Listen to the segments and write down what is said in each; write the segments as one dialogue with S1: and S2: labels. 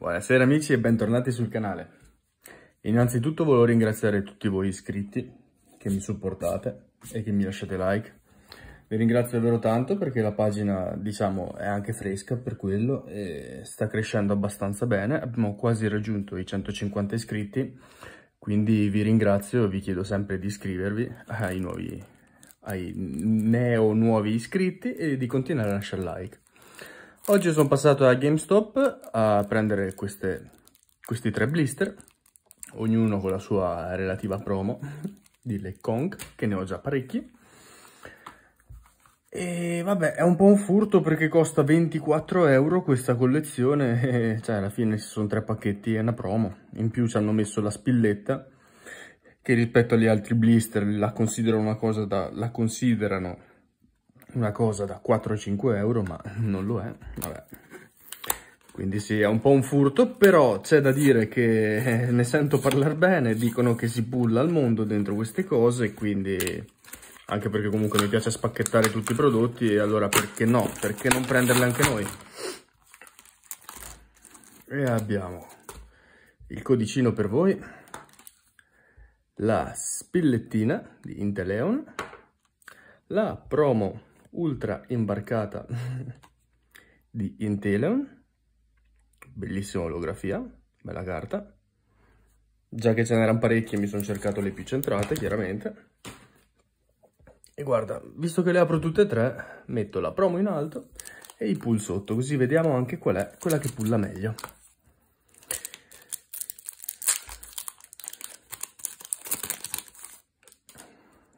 S1: Buonasera amici e bentornati sul canale. Innanzitutto volevo ringraziare tutti voi iscritti che mi supportate e che mi lasciate like. Vi ringrazio davvero tanto perché la pagina, diciamo, è anche fresca per quello e sta crescendo abbastanza bene. Abbiamo quasi raggiunto i 150 iscritti, quindi vi ringrazio e vi chiedo sempre di iscrivervi ai nuovi ai neo nuovi iscritti e di continuare a lasciare like. Oggi sono passato a GameStop a prendere queste, questi tre blister, ognuno con la sua relativa promo di Le Kong, che ne ho già parecchi. E vabbè, è un po' un furto perché costa 24 euro questa collezione, e, cioè alla fine ci sono tre pacchetti e una promo. In più ci hanno messo la spilletta, che rispetto agli altri blister la considerano una cosa da... la considerano una cosa da 4-5 euro, ma non lo è, vabbè. Quindi sì, è un po' un furto, però c'è da dire che ne sento parlare bene, dicono che si bulla al mondo dentro queste cose, quindi anche perché comunque mi piace spacchettare tutti i prodotti e allora perché no, perché non prenderle anche noi? E abbiamo il codicino per voi, la spillettina di Inteleon, la promo ultra imbarcata di Inteleon, bellissima olografia, bella carta. Già che ce n'erano parecchie mi sono cercato le più centrate, chiaramente. E guarda, visto che le apro tutte e tre, metto la promo in alto e i pull sotto, così vediamo anche qual è quella che pulla meglio.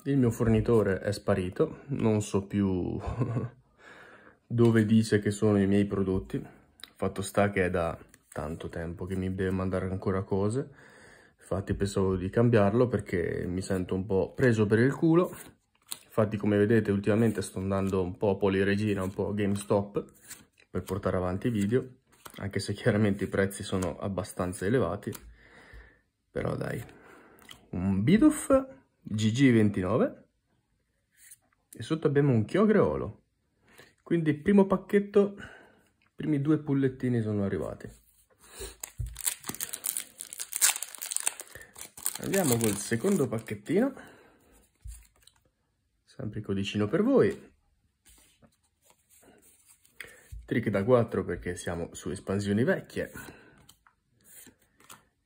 S1: il mio fornitore è sparito, non so più dove dice che sono i miei prodotti. Fatto sta che è da tanto tempo che mi deve mandare ancora cose. Infatti pensavo di cambiarlo perché mi sento un po' preso per il culo. Infatti come vedete ultimamente sto andando un po' Poliregina, un po' GameStop per portare avanti i video. Anche se chiaramente i prezzi sono abbastanza elevati. Però dai, un biduff GG29 e sotto abbiamo un chiogreolo. Quindi primo pacchetto, i primi due pullettini sono arrivati. Andiamo col secondo pacchettino, sempre codicino per voi. Trick da 4 perché siamo su espansioni vecchie.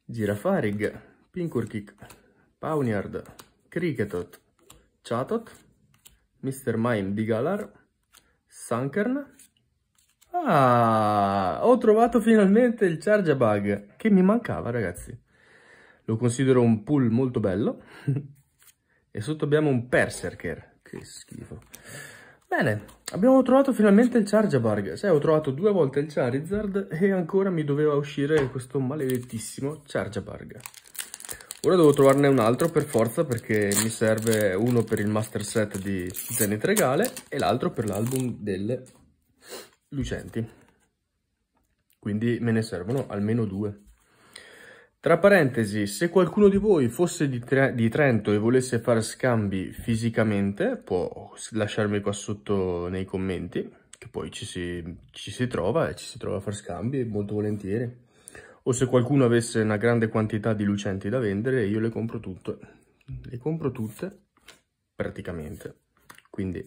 S1: Girafarig, Pinkurkick, Pauniard, Krigetot, Chatot, Mr. Mime di Galar, Sunkern. Ah, ho trovato finalmente il Chargeabug che mi mancava ragazzi. Lo considero un pull molto bello. e sotto abbiamo un Perserker. che schifo. Bene, abbiamo trovato finalmente il Chargeabug. Sì, ho trovato due volte il Charizard e ancora mi doveva uscire questo maledettissimo Chargeabug. Ora devo trovarne un altro per forza perché mi serve uno per il master set di Zenith Regale e l'altro per l'album delle Lucenti. Quindi me ne servono almeno due. Tra parentesi, se qualcuno di voi fosse di, tre di Trento e volesse fare scambi fisicamente, può lasciarmi qua sotto nei commenti, che poi ci si, ci si trova e ci si trova a fare scambi molto volentieri o se qualcuno avesse una grande quantità di lucenti da vendere io le compro tutte le compro tutte praticamente quindi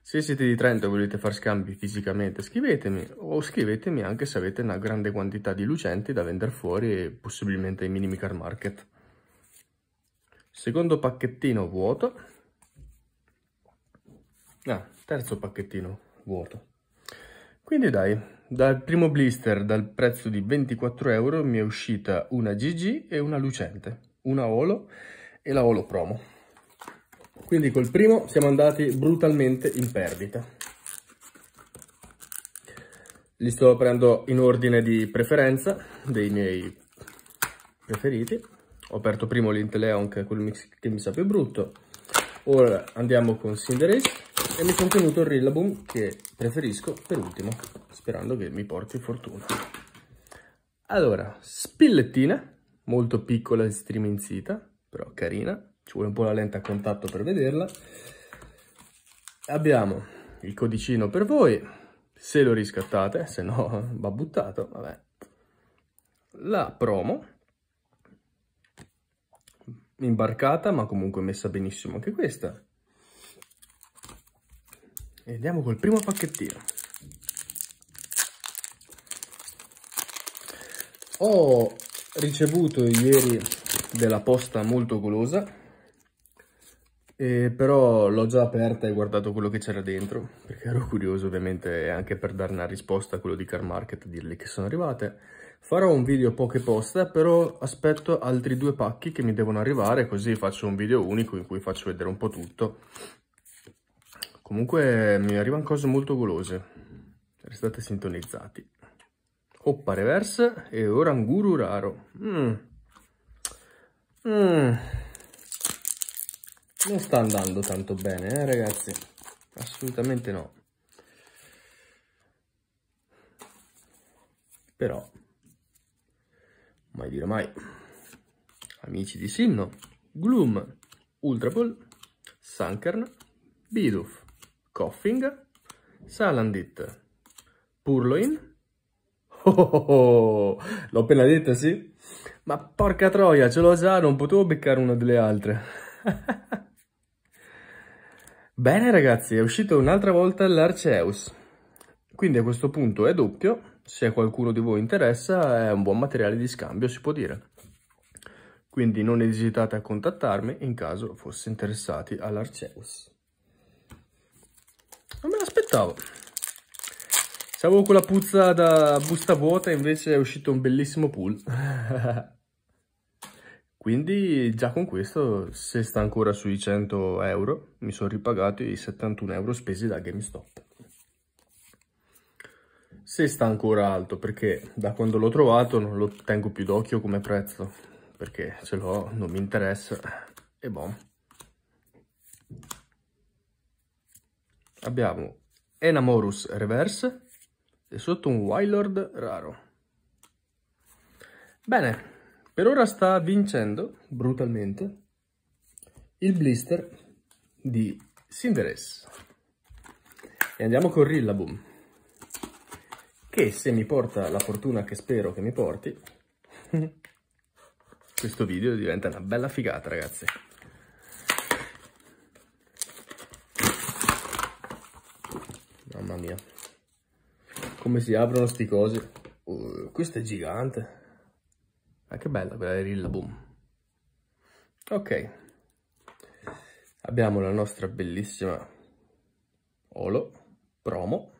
S1: se siete di Trento e volete fare scambi fisicamente scrivetemi o scrivetemi anche se avete una grande quantità di lucenti da vendere fuori possibilmente ai minimi car market secondo pacchettino vuoto ah, terzo pacchettino vuoto quindi dai dal primo blister, dal prezzo di 24 euro, mi è uscita una GG e una Lucente, una Olo e la Olo Promo. Quindi col primo siamo andati brutalmente in perdita. Li sto aprendo in ordine di preferenza dei miei preferiti. Ho aperto primo l'Inteleon che è quello che mi sa più brutto. Ora andiamo con Cinderace e mi sono tenuto il Rillaboom che preferisco per ultimo, sperando che mi porti fortuna. Allora, spillettina, molto piccola e striminzita, però carina. Ci vuole un po' la lente a contatto per vederla. Abbiamo il codicino per voi, se lo riscattate, se no va buttato, vabbè. La promo, imbarcata ma comunque messa benissimo anche questa Andiamo col primo pacchettino. Ho ricevuto ieri della posta molto golosa, eh, però l'ho già aperta e guardato quello che c'era dentro, perché ero curioso ovviamente anche per dare una risposta a quello di Car Market, dirle che sono arrivate. Farò un video poche poste, però aspetto altri due pacchi che mi devono arrivare, così faccio un video unico in cui faccio vedere un po' tutto Comunque mi arrivano cose molto golose, cioè, restate sintonizzati. Oppa reverse e oranguru raro. Mm. Mm. Non sta andando tanto bene, eh, ragazzi. Assolutamente no. Però, mai dire mai. Amici di Sinno, Gloom, Ultra Ball, Sankern, Bidoof. Coughing, Salandit, Purloin. Oh, oh, oh, oh. l'ho appena detta, sì? Ma porca troia, ce l'ho già, non potevo beccare una delle altre. Bene ragazzi, è uscito un'altra volta l'Arceus. Quindi a questo punto è doppio, se a qualcuno di voi interessa è un buon materiale di scambio, si può dire. Quindi non esitate a contattarmi in caso fosse interessati all'Arceus. Non me l'aspettavo. Stavo con la puzza da busta vuota, e invece è uscito un bellissimo pool. Quindi già con questo, se sta ancora sui 100 euro, mi sono ripagato i 71 euro spesi da GameStop. Se sta ancora alto, perché da quando l'ho trovato non lo tengo più d'occhio come prezzo, perché se l'ho non mi interessa, e boh abbiamo Enamorus Reverse e sotto un Wildlord raro. Bene, per ora sta vincendo brutalmente il blister di Cinderess. E andiamo con Rillaboom, che se mi porta la fortuna che spero che mi porti, questo video diventa una bella figata, ragazzi. Mamma mia. Come si aprono sti cosi. Uh, questa è gigante. Ah, che bella quella di Rillaboom. Ok. Abbiamo la nostra bellissima Olo Promo.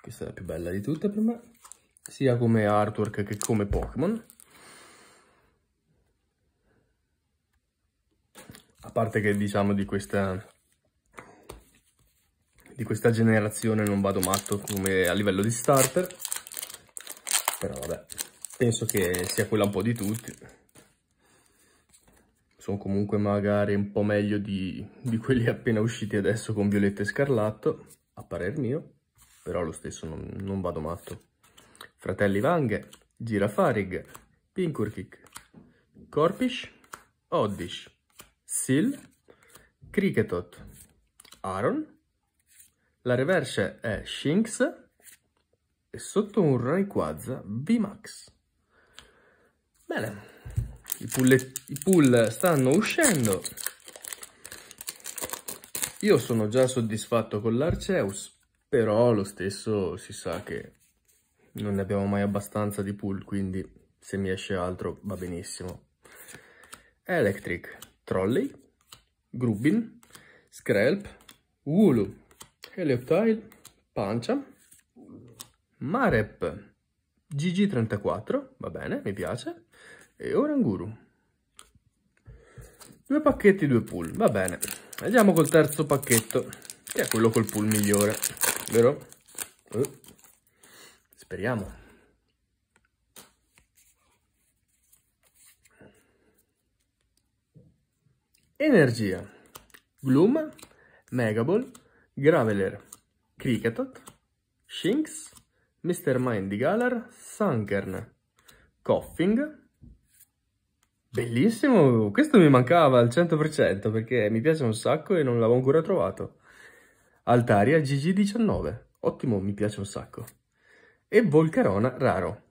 S1: Questa è la più bella di tutte per me. Sia come artwork che come Pokémon. A parte che diciamo di questa di questa generazione non vado matto come a livello di starter, però vabbè, penso che sia quella un po' di tutti. Sono comunque magari un po' meglio di, di quelli appena usciti adesso con violetto e Scarlatto, a parer mio, però lo stesso non, non vado matto. Fratelli Vanghe, Girafarig, pinkurkic Corpish, Oddish, Sil, Cricketot, Aaron, la reverse è Shinx e sotto un Rayquaza VMAX. Bene, i, i pull stanno uscendo. Io sono già soddisfatto con l'Arceus, però lo stesso si sa che non ne abbiamo mai abbastanza di pull, quindi se mi esce altro va benissimo. Electric, Trolley, Grubin, Skrelp, Wulu, Eleutile, pancia, Marep, GG34, va bene, mi piace, e Oranguru. Due pacchetti, due pull, va bene. Andiamo col terzo pacchetto, che è quello col pull migliore, vero? Eh. Speriamo. Energia, Gloom, Megaball, Graveler, Cricketot, Shinx, Mr. Mindy Galar, Sunkern, Coughing. Bellissimo, questo mi mancava al 100% perché mi piace un sacco e non l'avevo ancora trovato. Altaria GG19, ottimo, mi piace un sacco. E Volcarona raro.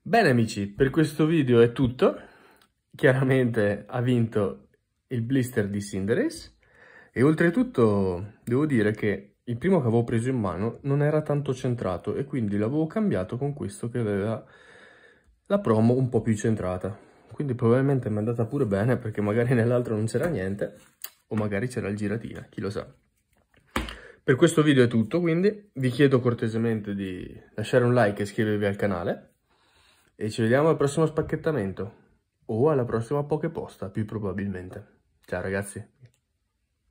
S1: Bene amici, per questo video è tutto. Chiaramente ha vinto il blister di Cinderace e oltretutto devo dire che il primo che avevo preso in mano non era tanto centrato e quindi l'avevo cambiato con questo che aveva la promo un po' più centrata. Quindi probabilmente mi è andata pure bene perché magari nell'altro non c'era niente o magari c'era il giratina, chi lo sa. Per questo video è tutto, quindi vi chiedo cortesemente di lasciare un like e iscrivervi al canale e ci vediamo al prossimo spacchettamento o alla prossima poche posta più probabilmente. Ciao ragazzi!